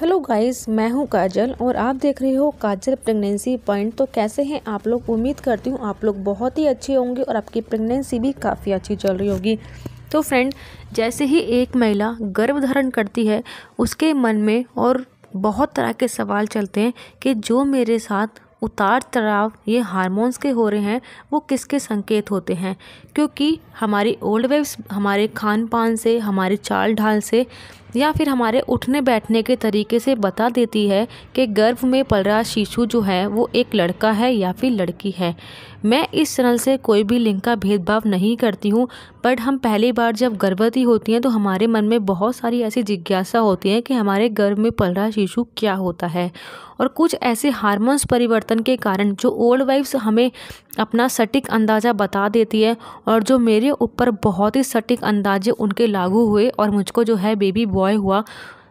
hello guys मैं हूं काजल और आप देख रहे हो काजल प्रेगनेंसी पॉइंट तो कैसे हैं आप लोग उम्मीद करती हूं आप लोग बहुत ही अच्छे होंगे और आपकी प्रेगनेंसी भी काफ़ी अच्छी चल रही होगी तो फ्रेंड जैसे ही एक महिला गर्भ धारण करती है उसके मन में और बहुत तरह के सवाल चलते हैं कि जो मेरे साथ उतार चढ़ाव ये हारमोन्स के हो रहे हैं वो किसके संकेत होते हैं क्योंकि हमारी ओल्ड वेव्स हमारे खान पान से हमारे चाल ढाल से या फिर हमारे उठने बैठने के तरीके से बता देती है कि गर्भ में पल रहा शिशु जो है वो एक लड़का है या फिर लड़की है मैं इस चैनल से कोई भी लिंग का भेदभाव नहीं करती हूँ बट हम पहली बार जब गर्भवती होती हैं तो हमारे मन में बहुत सारी ऐसी जिज्ञासा होती है कि हमारे गर्भ में पल रहा शिशु क्या होता है और कुछ ऐसे हार्मोन्स परिवर्तन के कारण जो ओल्ड वाइफ्स हमें अपना सटीक अंदाज़ा बता देती है और जो मेरे ऊपर बहुत ही सटीक अंदाजे उनके लागू हुए और मुझको जो है बेबी बॉय हुआ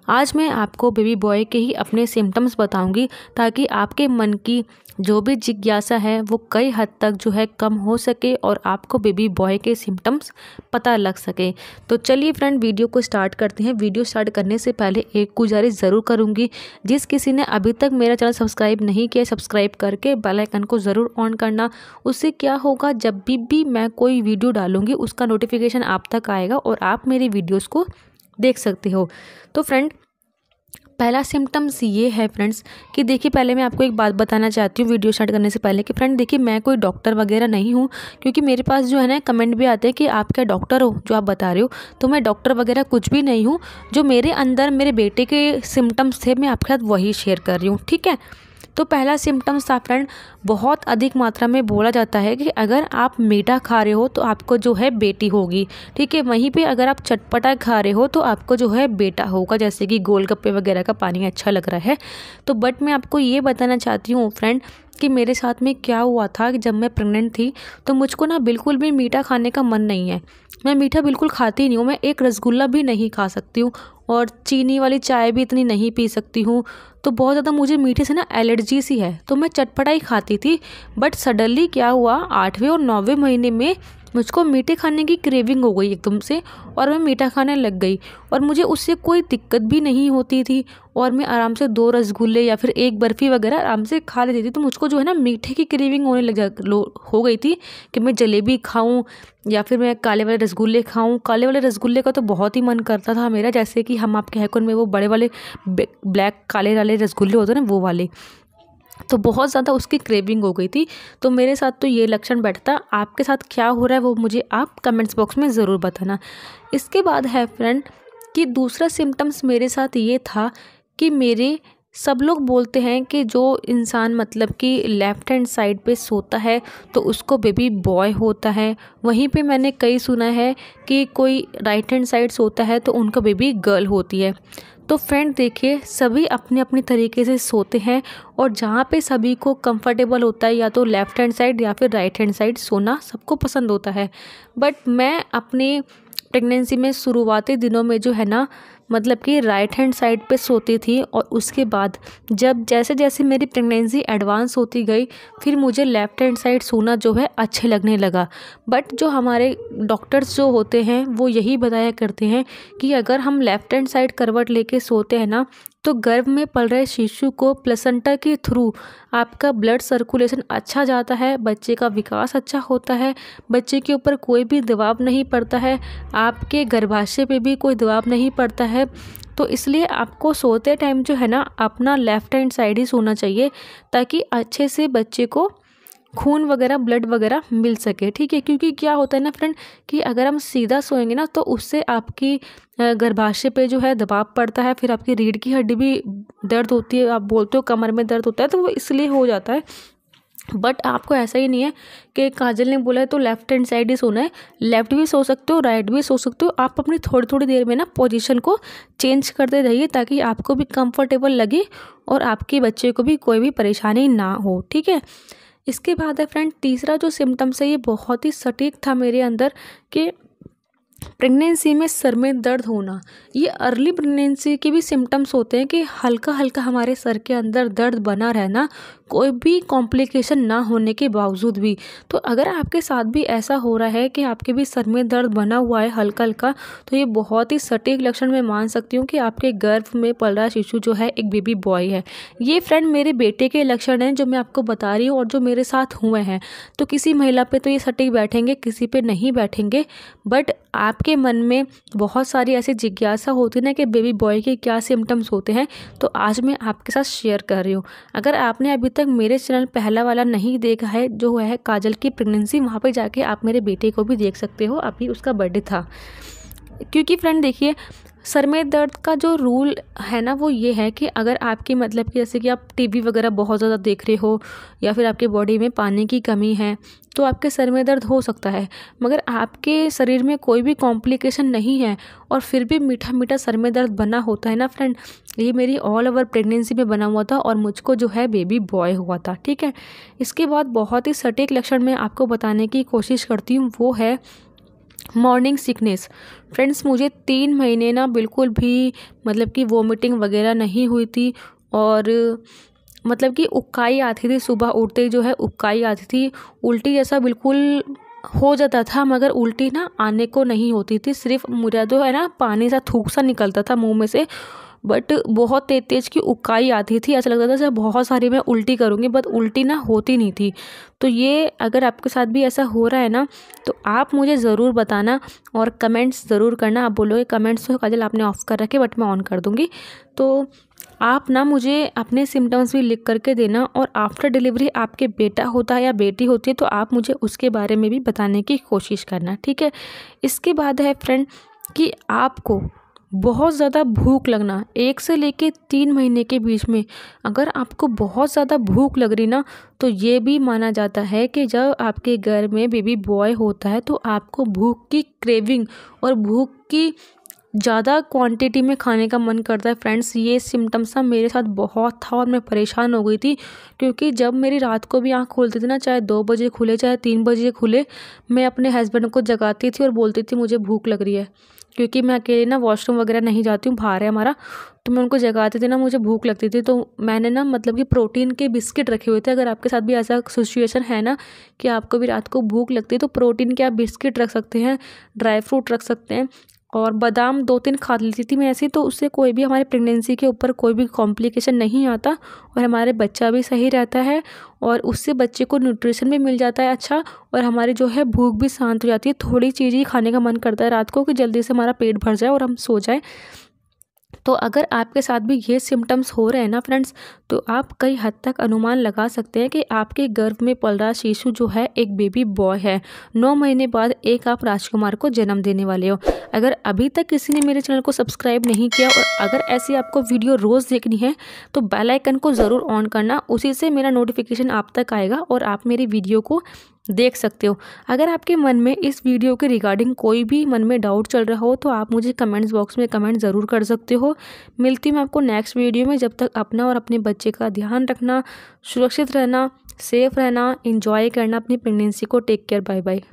आज मैं आपको बेबी बॉय के ही अपने सिम्टम्स बताऊंगी ताकि आपके मन की जो भी जिज्ञासा है वो कई हद तक जो है कम हो सके और आपको बेबी बॉय के सिम्टम्स पता लग सके तो चलिए फ्रेंड वीडियो को स्टार्ट करते हैं वीडियो स्टार्ट करने से पहले एक गुजारिश ज़रूर करूँगी जिस किसी ने अभी तक मेरा चैनल सब्सक्राइब नहीं किया सब्सक्राइब करके बेल आइकन को ज़रूर ऑन करना उससे क्या होगा जब भी भी मैं कोई वीडियो डालूँगी उसका नोटिफिकेशन आप तक आएगा और आप मेरी वीडियोज़ को देख सकते हो तो फ्रेंड पहला सिम्टम्स ये है फ्रेंड्स कि देखिए पहले मैं आपको एक बात बताना चाहती हूँ वीडियो स्टार्ट करने से पहले कि फ्रेंड देखिए मैं कोई डॉक्टर वगैरह नहीं हूँ क्योंकि मेरे पास जो है ना कमेंट भी आते हैं कि आप क्या डॉक्टर हो जो आप बता रहे हो तो मैं डॉक्टर वगैरह कुछ भी नहीं हूँ जो मेरे अंदर मेरे बेटे के सिम्टम्स थे मैं आपके साथ वही शेयर कर रही हूँ ठीक है तो पहला सिम्टम्स था फ्रेंड बहुत अधिक मात्रा में बोला जाता है कि अगर आप मीठा खा रहे हो तो आपको जो है बेटी होगी ठीक है वहीं पे अगर आप चटपटा खा रहे हो तो आपको जो है बेटा होगा जैसे कि गोलगप्पे वगैरह का पानी अच्छा लग रहा है तो बट मैं आपको ये बताना चाहती हूँ फ्रेंड कि मेरे साथ में क्या हुआ था कि जब मैं प्रेग्नेंट थी तो मुझको ना बिल्कुल भी मीठा खाने का मन नहीं है मैं मीठा बिल्कुल खाती नहीं हूँ मैं एक रसगुल्ला भी नहीं खा सकती हूँ और चीनी वाली चाय भी इतनी नहीं पी सकती हूँ तो बहुत ज़्यादा मुझे मीठे से ना एलर्जी सी है तो मैं चटपटाई खाती थी बट सडनली क्या हुआ आठवें और नौवें महीने में मुझको मीठे खाने की क्रेविंग हो गई एकदम से और मैं मीठा खाने लग गई और मुझे उससे कोई दिक्कत भी नहीं होती थी और मैं आराम से दो रसगुल्ले या फिर एक बर्फ़ी वगैरह आराम से खा लेती थी तो मुझको जो है ना मीठे की क्रेविंग होने लग जा हो गई थी कि मैं जलेबी खाऊं या फिर मैं काले वाले रसगुल्ले खाऊं काले वाले रसगुल्ले का तो बहुत ही मन करता था मेरा जैसे कि हम आपके हैकुन में वो बड़े वाले ब्लैक काले वाले रसगुल्ले होते हैं ना वो वाले तो बहुत ज़्यादा उसकी क्रेविंग हो गई थी तो मेरे साथ तो ये लक्षण बैठता आपके साथ क्या हो रहा है वो मुझे आप कमेंट्स बॉक्स में ज़रूर बताना इसके बाद है फ्रेंड कि दूसरा सिम्टम्स मेरे साथ ये था कि मेरे सब लोग बोलते हैं कि जो इंसान मतलब कि लेफ़्ट हैंड साइड पे सोता है तो उसको बेबी बॉय होता है वहीं पे मैंने कई सुना है कि कोई राइट हैंड साइड सोता है तो उनका बेबी गर्ल होती है तो फ्रेंड देखिए सभी अपने अपने तरीके से सोते हैं और जहाँ पे सभी को कंफर्टेबल होता है या तो लेफ़्ट हैंड साइड या फिर राइट हैंड साइड सोना सबको पसंद होता है बट मैं अपने प्रेगनेंसी में शुरुआती दिनों में जो है ना मतलब कि राइट हैंड साइड पे सोती थी और उसके बाद जब जैसे जैसे मेरी प्रेगनेंसी एडवांस होती गई फिर मुझे लेफ़्ट हैंड साइड सोना जो है अच्छे लगने लगा बट जो हमारे डॉक्टर्स जो होते हैं वो यही बताया करते हैं कि अगर हम लेफ़्ट हैंड साइड करवट लेके सोते हैं ना तो गर्भ में पल रहे शिशु को प्लसेंटा के थ्रू आपका ब्लड सर्कुलेशन अच्छा जाता है बच्चे का विकास अच्छा होता है बच्चे के ऊपर कोई भी दबाव नहीं पड़ता है आपके गर्भाशय पे भी कोई दबाव नहीं पड़ता है है तो इसलिए आपको सोते टाइम जो है ना अपना लेफ़्ट हैंड साइड ही सोना चाहिए ताकि अच्छे से बच्चे को खून वगैरह ब्लड वगैरह मिल सके ठीक है क्योंकि क्या होता है ना फ्रेंड कि अगर हम सीधा सोएंगे ना तो उससे आपकी गर्भाशय पे जो है दबाव पड़ता है फिर आपकी रीढ़ की हड्डी भी दर्द होती है आप बोलते हो कमर में दर्द होता है तो वो इसलिए हो जाता है बट आपको ऐसा ही नहीं है कि काजल ने बोला है तो लेफ्ट हैंड साइड ही सोना है लेफ्ट भी सो सकते हो राइट भी सो सकते हो आप अपनी थोड़ी थोड़ी देर में ना पोजीशन को चेंज करते रहिए ताकि आपको भी कंफर्टेबल लगे और आपके बच्चे को भी कोई भी परेशानी ना हो ठीक है इसके बाद है फ्रेंड तीसरा जो सिम्टम्स है ये बहुत ही सटीक था मेरे अंदर कि प्रेगनेंसी में सर में दर्द होना ये अर्ली प्रेगनेंसी के भी सिम्टम्स होते हैं कि हल्का हल्का हमारे सर के अंदर दर्द बना रहना कोई भी कॉम्प्लिकेशन ना होने के बावजूद भी तो अगर आपके साथ भी ऐसा हो रहा है कि आपके भी सर में दर्द बना हुआ है हल्का हल्का तो ये बहुत ही सटीक लक्षण मैं मान सकती हूँ कि आपके गर्भ में पल रहा शिशु जो है एक बेबी बॉय है ये फ्रेंड मेरे बेटे के लक्षण हैं जो मैं आपको बता रही हूँ और जो मेरे साथ हुए हैं तो किसी महिला पर तो ये सटीक बैठेंगे किसी पर नहीं बैठेंगे बट आपके मन में बहुत सारी ऐसी जिज्ञासा होती है ना कि बेबी बॉय के क्या सिम्टम्स होते हैं तो आज मैं आपके साथ शेयर कर रही हूँ अगर आपने अभी तक मेरे चैनल पहला वाला नहीं देखा है जो है काजल की प्रेगनेंसी वहाँ पर जाके आप मेरे बेटे को भी देख सकते हो अभी उसका बर्थडे था क्योंकि फ्रेंड देखिए सर में दर्द का जो रूल है ना वो ये है कि अगर आपकी मतलब कि जैसे कि आप टीवी वगैरह बहुत ज़्यादा देख रहे हो या फिर आपके बॉडी में पानी की कमी है तो आपके सर में दर्द हो सकता है मगर आपके शरीर में कोई भी कॉम्प्लिकेशन नहीं है और फिर भी मीठा मीठा सर में दर्द बना होता है ना फ्रेंड ये मेरी ऑल ओवर प्रेगनेंसी में बना हुआ था और मुझको जो है बेबी बॉय हुआ था ठीक है इसके बाद बहुत ही सटीक लक्षण मैं आपको बताने की कोशिश करती हूँ वो है मॉर्निंग सिकनेस फ्रेंड्स मुझे तीन महीने ना बिल्कुल भी मतलब कि वोमिटिंग वगैरह नहीं हुई थी और मतलब कि उकाई आती थी सुबह उठते ही जो है उकाई आती थी उल्टी जैसा बिल्कुल हो जाता था मगर उल्टी ना आने को नहीं होती थी सिर्फ मुझे जो तो है ना पानी सा थूक सा निकलता था मुंह में से बट बहुत तेज़ तेज़ की उकाई आती थी ऐसा लगता था जैसे बहुत सारी मैं उल्टी करूँगी बट उल्टी ना होती नहीं थी तो ये अगर आपके साथ भी ऐसा हो रहा है ना तो आप मुझे ज़रूर बताना और कमेंट्स ज़रूर करना आप बोलोगे कमेंट्स तो काजल आपने ऑफ़ कर रखे बट मैं ऑन कर दूँगी तो आप ना मुझे अपने सिम्टम्स भी लिख करके देना और आफ्टर डिलीवरी आपके बेटा होता है या बेटी होती है तो आप मुझे उसके बारे में भी बताने की कोशिश करना ठीक है इसके बाद है फ्रेंड कि आपको बहुत ज़्यादा भूख लगना एक से लेके तीन महीने के बीच में अगर आपको बहुत ज़्यादा भूख लग रही ना तो ये भी माना जाता है कि जब आपके घर में बेबी बॉय होता है तो आपको भूख की क्रेविंग और भूख की ज़्यादा क्वांटिटी में खाने का मन करता है फ्रेंड्स ये सिम्टम्स ना मेरे साथ बहुत था और मैं परेशान हो गई थी क्योंकि जब मेरी रात को भी आँख खोलती थी ना चाहे दो बजे खुले चाहे तीन बजे खुले मैं अपने हस्बैंड को जगाती थी और बोलती थी मुझे भूख लग रही है क्योंकि मैं अकेले ना वॉशरूम वगैरह नहीं जाती हूँ बाहर है हमारा तो मैं उनको जगाते थे ना मुझे भूख लगती थी तो मैंने ना मतलब कि प्रोटीन के बिस्किट रखे हुए थे अगर आपके साथ भी ऐसा सिचुएशन है ना कि आपको भी रात को भूख लगती है तो प्रोटीन के आप बिस्किट रख सकते हैं ड्राई फ्रूट रख सकते हैं और बादाम दो तीन खा लेती थी मैं ऐसी तो उससे कोई भी हमारे प्रेगनेंसी के ऊपर कोई भी कॉम्प्लिकेशन नहीं आता और हमारे बच्चा भी सही रहता है और उससे बच्चे को न्यूट्रिशन भी मिल जाता है अच्छा और हमारी जो है भूख भी शांत हो जाती है थोड़ी चीज़ ही खाने का मन करता है रात को कि जल्दी से हमारा पेट भर जाए और हम सो जाएँ तो अगर आपके साथ भी ये सिम्टम्स हो रहे हैं ना फ्रेंड्स तो आप कई हद तक अनुमान लगा सकते हैं कि आपके गर्भ में पल रहा शिशु जो है एक बेबी बॉय है नौ महीने बाद एक आप राजकुमार को जन्म देने वाले हो अगर अभी तक किसी ने मेरे चैनल को सब्सक्राइब नहीं किया और अगर ऐसी आपको वीडियो रोज़ देखनी है तो बेलाइकन को ज़रूर ऑन करना उसी से मेरा नोटिफिकेशन आप तक आएगा और आप मेरी वीडियो को देख सकते हो अगर आपके मन में इस वीडियो के रिगार्डिंग कोई भी मन में डाउट चल रहा हो तो आप मुझे कमेंट्स बॉक्स में कमेंट ज़रूर कर सकते हो मिलती मैं आपको नेक्स्ट वीडियो में जब तक अपना और अपने बच्चे का ध्यान रखना सुरक्षित रहना सेफ रहना इंजॉय करना अपनी प्रेगनेंसी को टेक केयर बाय बाय